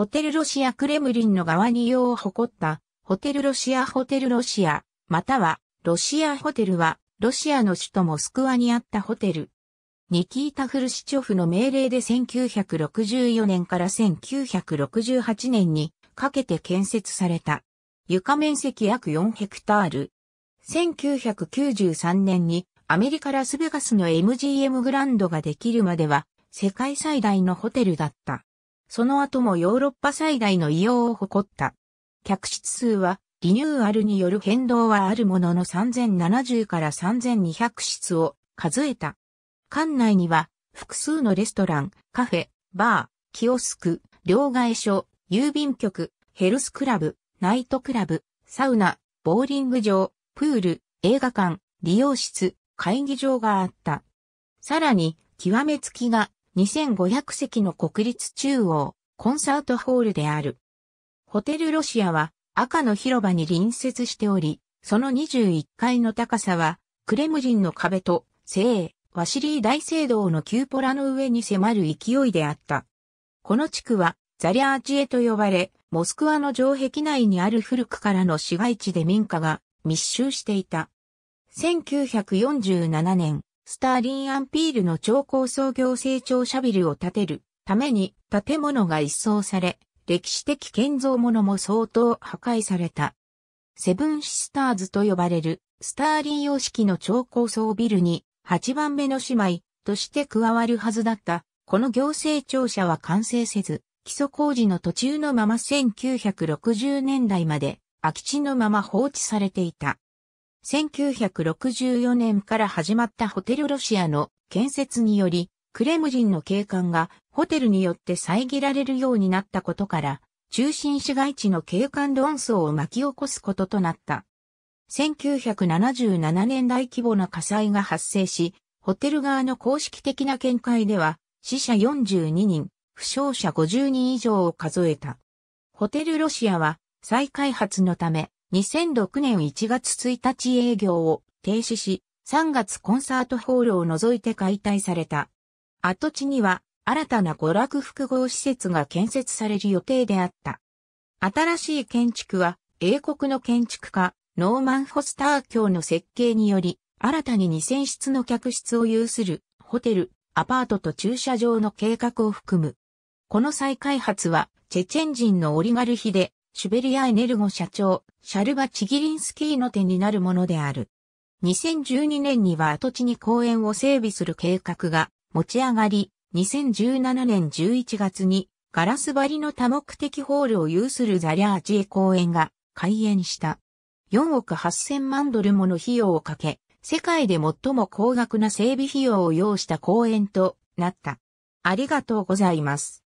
ホテルロシアクレムリンの側に用を誇った、ホテルロシアホテルロシア、または、ロシアホテルは、ロシアの首都モスクワにあったホテル。ニキータ・フルシチョフの命令で1964年から1968年にかけて建設された。床面積約4ヘクタール。1993年にアメリカ・ラスベガスの MGM グランドができるまでは世界最大のホテルだった。その後もヨーロッパ最大の異様を誇った。客室数はリニューアルによる変動はあるものの3070から3200室を数えた。館内には複数のレストラン、カフェ、バー、キオスク、両替所、郵便局、ヘルスクラブ、ナイトクラブ、サウナ、ボーリング場、プール、映画館、利用室、会議場があった。さらに、極めつきが2500席の国立中央コンサートホールである。ホテルロシアは赤の広場に隣接しており、その21階の高さはクレムリンの壁と聖ワシリー大聖堂のキューポラの上に迫る勢いであった。この地区はザリアーチエと呼ばれ、モスクワの城壁内にある古くからの市街地で民家が密集していた。1947年、スターリン・アンピールの超高層行政庁舎ビルを建てるために建物が一掃され、歴史的建造物も相当破壊された。セブンシスターズと呼ばれるスターリン様式の超高層ビルに8番目の姉妹として加わるはずだったこの行政庁舎は完成せず、基礎工事の途中のまま1960年代まで空き地のまま放置されていた。1964年から始まったホテルロシアの建設により、クレムジンの景観がホテルによって遮られるようになったことから、中心市街地の景観論争を巻き起こすこととなった。1977年大規模な火災が発生し、ホテル側の公式的な見解では、死者42人、負傷者50人以上を数えた。ホテルロシアは再開発のため、2006年1月1日営業を停止し、3月コンサートホールを除いて解体された。跡地には新たな娯楽複合施設が建設される予定であった。新しい建築は英国の建築家ノーマン・フォスター教の設計により、新たに2000室の客室を有するホテル、アパートと駐車場の計画を含む。この再開発はチェチェン人のオリガルヒでシュベリアエネルゴ社長、シャルバ・チギリンスキーの手になるものである。2012年には跡地に公園を整備する計画が持ち上がり、2017年11月にガラス張りの多目的ホールを有するザリャージエ公園が開園した。4億8000万ドルもの費用をかけ、世界で最も高額な整備費用を要した公園となった。ありがとうございます。